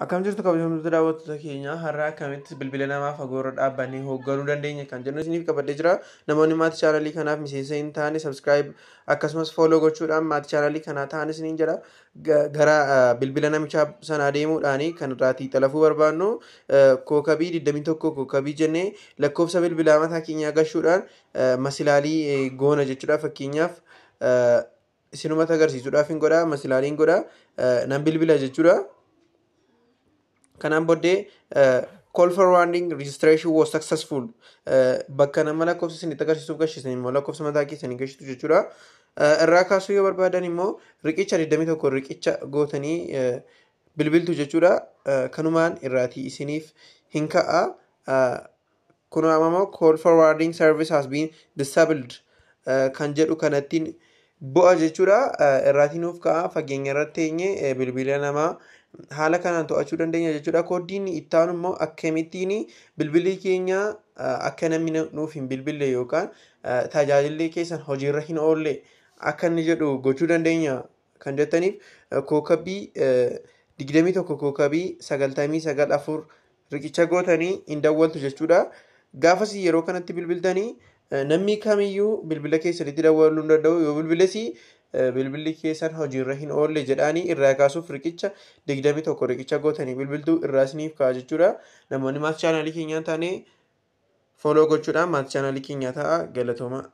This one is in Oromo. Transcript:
Akkam jirtu kabajamtoota daawwattoota keenya har'a akkamitti bilbila namaa fagoorra dhaabbanee hoogganuu dandeenya kan jennu isiniif qabadee jira. Namoonni maatii chaanalii kanaaf miseensa hin taane subscribe akkasumas follow gochuudhaan maatii chaanalii kanaa ta'an isiniin jira. Gara bilbila namichaa sanaa adeemuudhaan kan irraatii xalafuu barbaannu kookabii 21 kokabii jennee lakkoofsa bilbilaa mataa keenyaa gashuudhaan masilaalii goona jechuudhaa fakkeenyaaf isinumatti hin godha masilaalii hin godha nan bilbila jechuudha. kanaan booddee eh, call for warning registration was successful eh, bakka nama lakkoofsa isinitti agarsiisuuf gashiisanii immoo lakkoofsa mataa keessanii gashiitu jechuudha. Eh, irraa kaasuu yoo barbaadan immoo riqicha 21 riqicha gootanii bilbiltu jechuudha. Kanumaan irraatii isiniif hin ka'a. Kun ammoo call for warning service has been disabled kan jedhu kanattiin. Bu'a jechuudha eh, nuuf ka'a fageenya irratti eenye eh, bilbila namaa haala kanaan to'achuu dandeenya jechuudha. Koodiin ittaanu immoo akkamittiin bilbilli keenya eh, akka namni nuuf hin bilbille yookaan tajaajilli keessan hojiirra hin oolle akka inni jedhu gochuu dandeenya kan jettaniif kookabii digdamii tokko kookabii sagaltamii sagal afur riqicha gootanii hin dawwaltu jechuudha. Gaafas yeroo kanatti bilbiltanii Eh, namni kamiyyuu bilbila keessanitti dawwaluu hin danda'u yoo bilbilesi eh, bilbilli keessan hojiirra hin oolle jedhaanii irraa kaasuuf riqicha digdami tokko riqicha gootanii bilbiltuu irraa isiniif ka'a jechuudha namoonni maal chaanaalii keenyaa taane fooloo gochuudhaan maal chaanaalii keenyaa ta'a galatooma.